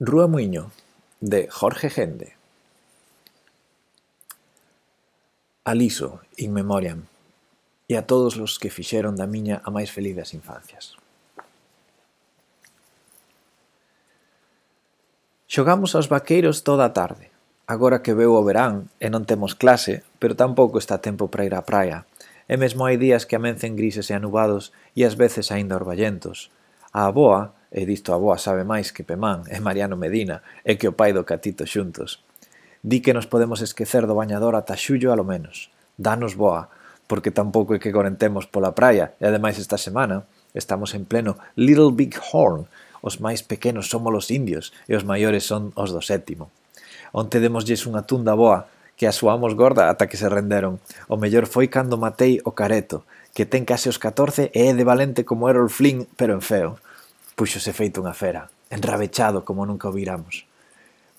Rúa Muiño, de Jorge Gende. Aliso, in memoriam, e a todos los que fixeron da miña a máis feliz das infancias. Xogamos aos vaqueiros toda a tarde. Agora que veu o verán e non temos clase, pero tampouco está tempo para ir á praia. E mesmo hai días que amencen grises e anubados e ás veces aínda orballentos. A aboa, e disto a boa sabe máis que Pemán e Mariano Medina e que o pai do Catito xuntos. Di que nos podemos esquecer do bañador ata xullo alo menos. Danos boa, porque tampouco é que corentemos pola praia e ademais esta semana estamos en pleno Little Big Horn. Os máis pequenos somos os indios e os maiores son os do sétimo. Onte demoslles unha tunda boa que a suamos gorda ata que se renderon. O mellor foi cando matei o careto, que ten case os 14 e é de valente como Errol Flynn, pero en feo. Puxose feito unha fera, enrabechado como nunca o viramos.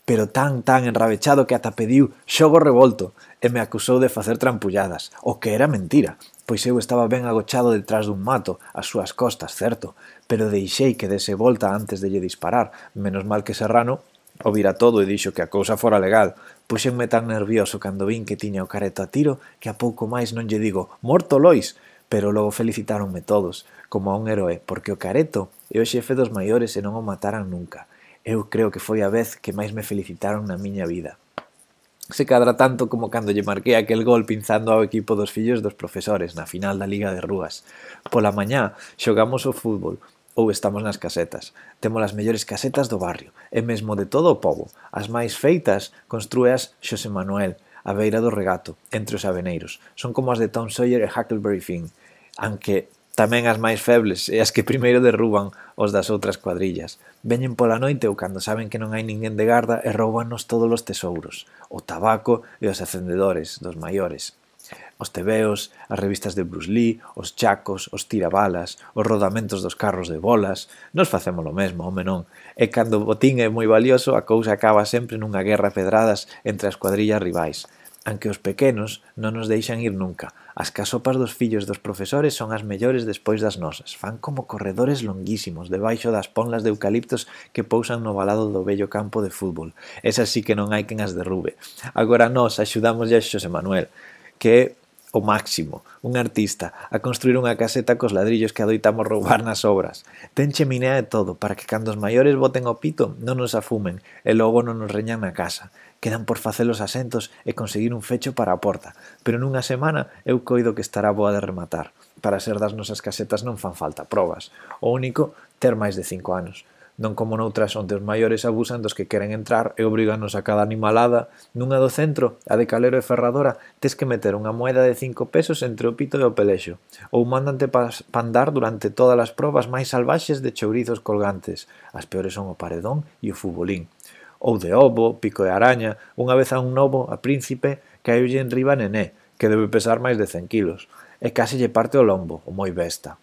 Pero tan, tan enrabechado que ata pediu xogo revolto e me acusou de facer trampulladas, o que era mentira, pois eu estaba ben agochado detrás dun mato, ás súas costas, certo, pero deixei que dese volta antes de lle disparar, menos mal que Serrano o vira todo e dixo que a cousa fora legal. Puxenme tan nervioso cando vin que tiña o careto a tiro que a pouco máis non lle digo «Morto, Lois!» pero logo felicitaronme todos, como a un héroe, porque o Careto é o xefe dos maiores e non o mataran nunca. Eu creo que foi a vez que máis me felicitaron na miña vida. Se cadra tanto como cando lle marquei aquel gol pinzando ao equipo dos fillos dos profesores na final da Liga de Rúas. Pola mañá xogamos o fútbol, ou estamos nas casetas. Temos as mellores casetas do barrio, e mesmo de todo o pobo. As máis feitas construeas Xosé Manuel, a beira do regato, entre os aveneiros. Son como as de Tom Sawyer e Huckleberry Finn, anque tamén as máis febles e as que primeiro derruban os das outras cuadrillas. Veñen pola noite ou cando saben que non hai ninguén de garda e roubanos todos os tesouros, o tabaco e os acendedores dos maiores. Os tebeos, as revistas de Bruce Lee, os chacos, os tirabalas, os rodamentos dos carros de bolas, nos facemos o mesmo, home non. E cando o botín é moi valioso, a cousa acaba sempre nunha guerra pedradas entre as cuadrillas rivais anque os pequenos non nos deixan ir nunca. As casopas dos fillos dos profesores son as mellores despois das nosas. Fan como corredores longuísimos debaixo das ponlas de eucaliptos que pousan no balado do bello campo de fútbol. Esas sí que non hai quen as derrube. Agora nós axudamos a Xosé Manuel, que é o máximo, un artista, a construir unha caseta cos ladrillos que adoitamos roubar nas obras. Ten cheminea e todo, para que cando os maiores boten o pito non nos afumen e logo non nos reñan na casa. Quedan por facer os asentos e conseguir un fecho para a porta, pero nunha semana eu coido que estará boa de rematar. Para ser das nosas casetas non fan falta probas. O único, ter máis de cinco anos non como noutras onde os maiores abusan dos que queren entrar e obriganos a cada animalada. Nunha do centro, a de Calero e Ferradora, tes que meter unha moeda de 5 pesos entre o pito e o pelexo, ou mandante pandar durante todas as probas máis salvaxes de chourizos colgantes. As peores son o paredón e o futbolín. ou de obo, pico e araña, unha vez a un novo, a príncipe, caiulle en riba nené, que debe pesar máis de 100 kilos, e case lle parte o lombo, o moi besta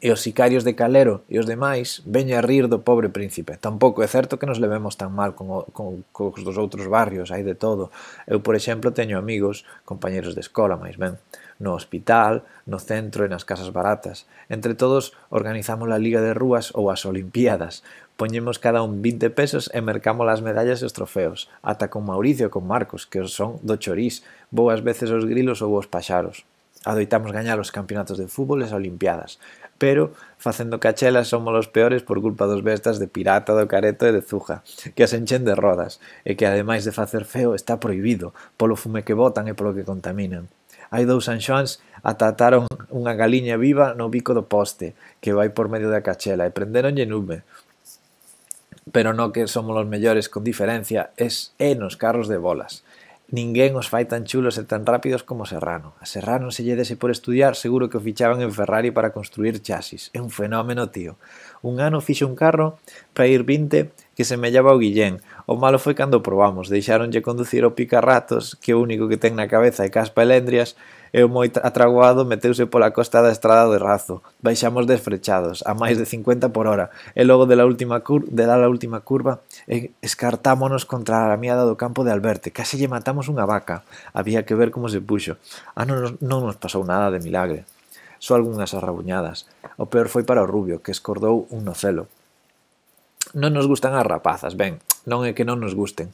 e os sicarios de Calero e os demais veñen a rir do pobre príncipe. Tampouco é certo que nos levemos tan mal con, o, con, con dos outros barrios, hai de todo. Eu, por exemplo, teño amigos, compañeros de escola, máis ben, no hospital, no centro e nas casas baratas. Entre todos organizamos a Liga de Rúas ou as Olimpiadas. Poñemos cada un 20 pesos e mercamos as medallas e os trofeos, ata con Mauricio e con Marcos, que os son do chorís, boas veces os grilos ou os paxaros adoitamos gañar os campeonatos de fútbol e as olimpiadas pero facendo cachelas somos os peores por culpa dos bestas de pirata, do careto e de zuja, que as enchen de rodas, e que ademais de facer feo está prohibido, polo fume que botan e polo que contaminan. Hai dous anxoans atataron unha galiña viva no bico do poste, que vai por medio da cachela, e prenderonlle nube pero no que somos os mellores con diferencia es e nos carros de bolas. Ninguén os fai tan chulos e tan rápidos como Serrano. A Serrano se lle dese por estudiar, seguro que o fichaban en Ferrari para construir chasis. É un fenómeno, tío. Un ano fixo un carro para ir 20 que se semellaba o Guillén. O malo foi cando probamos, deixáronlle conducir o picarratos, que o único que ten na cabeza é caspa lendrias e o moi atraguado meteuse pola costa da estrada de Razo. Baixamos desfrechados, a máis de 50 por hora, e logo de la última cur de la, la última curva escartámonos contra a miada do campo de Alberte. Case lle matamos unha vaca. Había que ver como se puxo. Ah, non, non nos pasou nada de milagre só algunhas arrabuñadas. O peor foi para o rubio, que escordou un nocelo. Non nos gustan as rapazas, ben, non é que non nos gusten,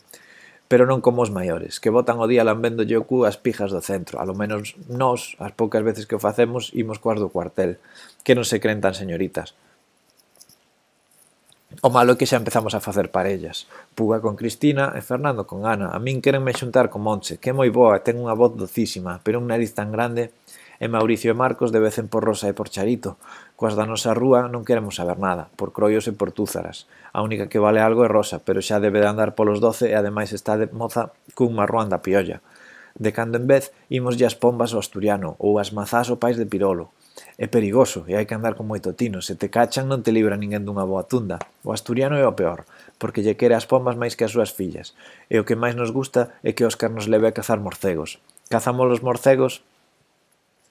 pero non como os maiores, que botan o día lambendo o cu as pijas do centro. A lo menos nós, as poucas veces que o facemos, imos coas do cuartel, que non se creen tan señoritas. O malo é que xa empezamos a facer parellas. Puga con Cristina e Fernando con Ana. A min querenme xuntar con Monche, que é moi boa, ten unha voz docísima, pero un nariz tan grande e Mauricio e Marcos debecen por Rosa e por Charito. Coas da nosa rúa non queremos saber nada, por croios e por túzaras. A única que vale algo é Rosa, pero xa debe de andar polos doce e ademais está de moza cun marroán da piolla. De cando en vez, imos as pombas ao asturiano ou as mazás ao pais de Pirolo. É perigoso e hai que andar con moito tino. Se te cachan non te libra ninguén dunha boa tunda. O asturiano é o peor, porque lle quere as pombas máis que as súas fillas. E o que máis nos gusta é que Óscar nos leve a cazar morcegos. Cazamos os morcegos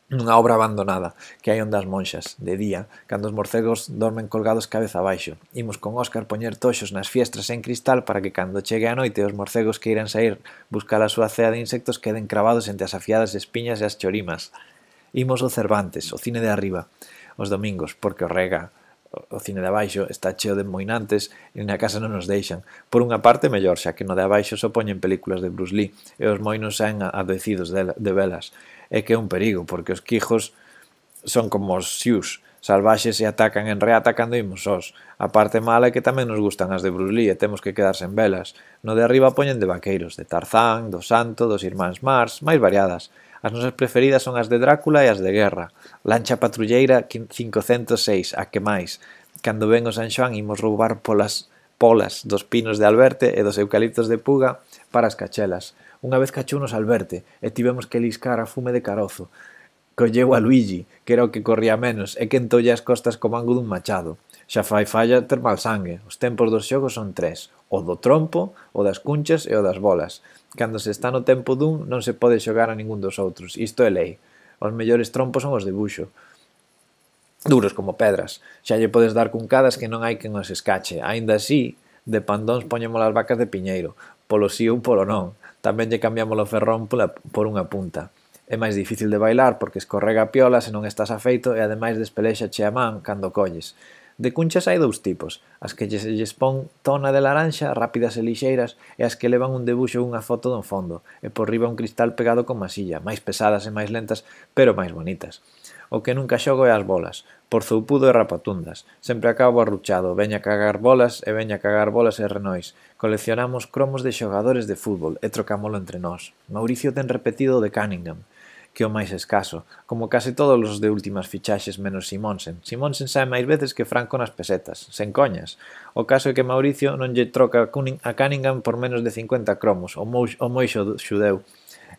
nunha obra abandonada que hai ondas monxas, de día, cando os morcegos dormen colgados cabeza abaixo. Imos con Óscar poñer toxos nas fiestras en cristal para que cando chegue a noite os morcegos que irán sair buscar a súa cea de insectos queden cravados entre as afiadas espiñas e as chorimas. Imos o Cervantes, o cine de arriba, os domingos, porque o rega o cine de abaixo está cheo de moinantes e na casa non nos deixan. Por unha parte, mellor, xa que no de abaixo só poñen películas de Bruce Lee e os moinos saen adoecidos de, de velas. É que é un perigo, porque os quijos son como os sius, salvaxes e atacan en reata cando imos os. A parte mala é que tamén nos gustan as de Bruce Lee e temos que quedarse en velas. No de arriba poñen de vaqueiros, de Tarzán, do Santo, dos Irmáns Mars, máis variadas. As nosas preferidas son as de Drácula e as de Guerra. Lancha Patrulleira 506, a que máis. Cando ven o San Xoán imos roubar polas polas dos pinos de Alberte e dos eucaliptos de Puga para as cachelas. Unha vez nos Alberte e tivemos que liscar a fume de carozo. Colleu a Luigi, que era o que corría menos, e quentolle as costas co mango dun machado. Xa fai falla ter mal sangue. Os tempos dos xogos son tres. O do trompo, o das cunchas e o das bolas. Cando se está no tempo dun, non se pode xogar a ningún dos outros. Isto é lei. Os mellores trompos son os de buxo duros como pedras. Xa lle podes dar cuncadas que non hai quen os escache. Aínda así, de pandóns poñemos as vacas de piñeiro, polo sí ou polo non. Tamén lle cambiamos o ferrón por unha punta. É máis difícil de bailar porque escorrega a piola se non estás afeito e ademais despelexa che a man cando colles. De cunchas hai dous tipos, as que lles, pon tona de laranxa, rápidas e lixeiras, e as que levan un debuxo ou unha foto do fondo, e por riba un cristal pegado con masilla, máis pesadas e máis lentas, pero máis bonitas. O que nunca xogo é as bolas, por zoupudo e rapatundas. Sempre acabo arruchado, veña a cagar bolas e veña a cagar bolas e renois. Coleccionamos cromos de xogadores de fútbol e trocámolo entre nós. Mauricio ten repetido de Cunningham que o máis escaso, como case todos os de últimas fichaxes menos Simonsen. Simonsen sae máis veces que Franco nas pesetas, sen coñas. O caso é que Mauricio non lle troca a Cunningham por menos de 50 cromos, o, moixo o moixo xudeu.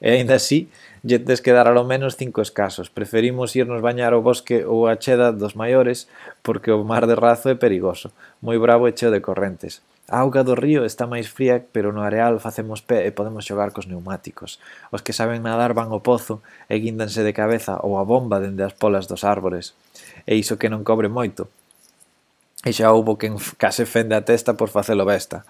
E aínda así, lle tes que dar alo menos cinco escasos. Preferimos irnos bañar ao bosque ou a cheda dos maiores porque o mar de razo é perigoso, moi bravo e cheo de correntes. A auga do río está máis fría, pero no areal facemos pé e podemos xogar cos neumáticos. Os que saben nadar van ao pozo e guíndanse de cabeza ou a bomba dende as polas dos árbores. E iso que non cobre moito. E xa houbo quen case fende a testa por facelo besta.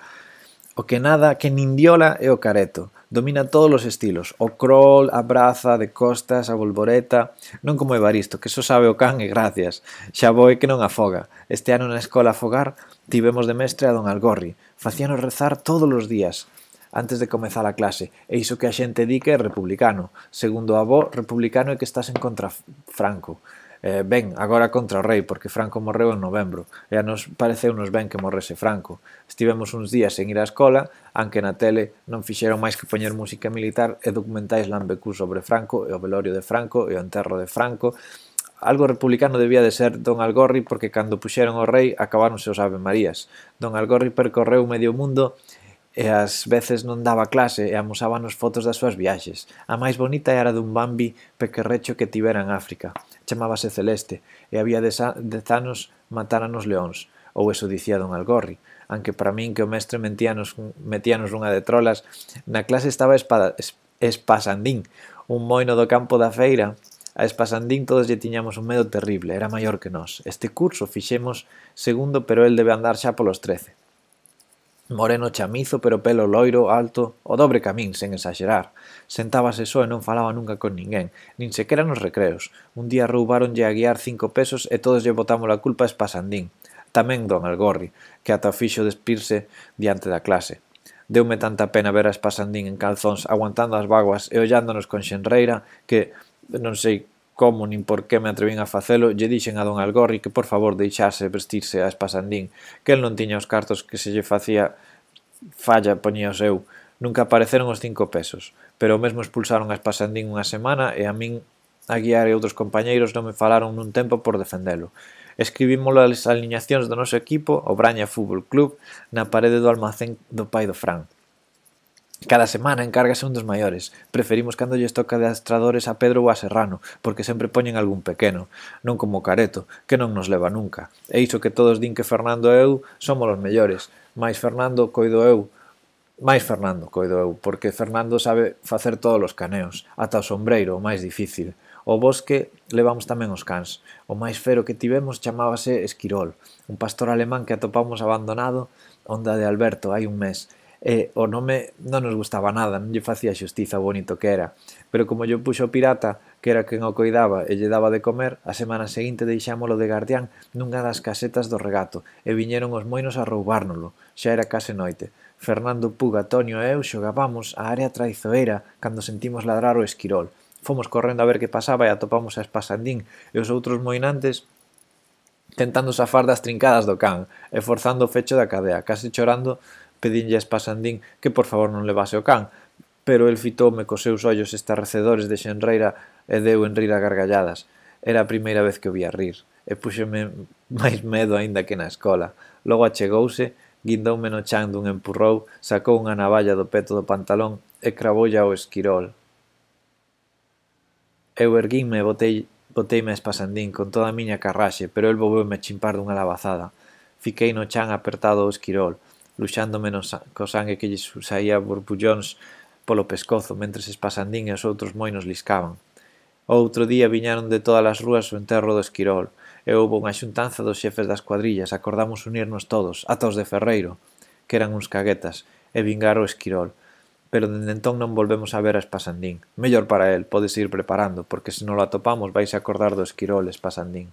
O que nada, que nin diola é o careto. Domina todos os estilos, o crawl, a braza, de costas, a volvoreta, non como Evaristo, que só sabe o can e gracias. Xa voe que non afoga. Este ano na escola afogar tivemos de mestre a don Algorri. Facíanos rezar todos os días antes de comezar a clase, e iso que a xente di que é republicano. Segundo o avó, republicano é que estás en contra Franco eh, ben, agora contra o rei, porque Franco morreu en novembro, e a nos pareceu nos ben que morrese Franco. Estivemos uns días sen ir á escola, anque na tele non fixeron máis que poñer música militar e documentais lambecú sobre Franco e o velorio de Franco e o enterro de Franco, Algo republicano debía de ser Don Algorri porque cando puxeron o rei acabáronse os Ave Marías. Don Algorri percorreu medio mundo e ás veces non daba clase e amosábanos fotos das súas viaxes. A máis bonita era dun bambi pequerrecho que tibera en África. Chamábase Celeste e había dez anos matáranos leóns, ou eso dicía don Algorri, anque para min que o mestre mentíanos, metíanos unha de trolas, na clase estaba espada, Espasandín, un moino do campo da feira, A Espasandín todos lle tiñamos un medo terrible, era maior que nós. Este curso fixemos segundo, pero el debe andar xa polos 13. Moreno chamizo, pero pelo loiro, alto, o dobre camín, sen exagerar. Sentábase só e non falaba nunca con ninguén, nin sequera nos recreos. Un día roubaronlle a guiar cinco pesos e todos lle botamos a culpa a Espasandín. Tamén don Algorri, que ata fixo despirse diante da clase. Deume tanta pena ver a Espasandín en calzóns aguantando as vaguas e ollándonos con xenreira que non sei como nin por que me atrevín a facelo, lle dixen a don Algorri que por favor deixase vestirse a Espasandín, que el non tiña os cartos que se lle facía falla poñía o seu. Nunca apareceron os cinco pesos, pero mesmo expulsaron a Espasandín unha semana e a min a guiar e outros compañeiros non me falaron nun tempo por defendelo. Escribímolo as alineacións do noso equipo, o Braña Fútbol Club, na parede do almacén do pai do Fran. Cada semana encárgase un dos maiores. Preferimos cando lles toca de astradores a Pedro ou a Serrano, porque sempre poñen algún pequeno, non como Careto, que non nos leva nunca. E iso que todos din que Fernando e eu somos os mellores, Mais Fernando coido eu, máis Fernando coido eu, porque Fernando sabe facer todos os caneos, ata o sombreiro, o máis difícil. O bosque levamos tamén os cans. O máis fero que tivemos chamábase Esquirol, un pastor alemán que atopamos abandonado onda de Alberto hai un mes, E o nome non nos gustaba nada, non lle facía xustiza o bonito que era. Pero como yo puxo o pirata, que era quen o coidaba e lle daba de comer, a semana seguinte deixámolo de guardián nunha das casetas do regato e viñeron os moinos a roubárnolo. Xa era case noite. Fernando Puga, Tonio e eu xogábamos a área traizoeira cando sentimos ladrar o esquirol. Fomos correndo a ver que pasaba e atopamos a Espasandín e os outros moinantes tentando zafar das trincadas do can e forzando o fecho da cadea, case chorando pedinlle a Espasandín que por favor non levase o can, pero el fitoume cos seus ollos estarrecedores de xenreira e deu en rir a gargalladas. Era a primeira vez que o vía rir, e puxeme máis medo aínda que na escola. Logo achegouse, guindoume no chan dun empurrou, sacou unha navalla do peto do pantalón e cravoulla ao esquirol. Eu erguinme e botei, boteime a espasandín con toda a miña carraxe, pero el volveu a chimpar dunha lavazada. Fiquei no chan apertado ao esquirol, luxándome no sa co sangue que lle saía burbullóns polo pescozo, mentre es pasandín e os outros moinos liscaban. Outro día viñaron de todas as rúas o enterro do Esquirol, e houve unha xuntanza dos xefes das cuadrillas, acordamos unirnos todos, ata os de Ferreiro, que eran uns caguetas, e vingar o Esquirol. Pero dende entón non volvemos a ver a Espasandín. Mellor para el, podes ir preparando, porque se non lo atopamos vais a acordar do Esquirol, Espasandín.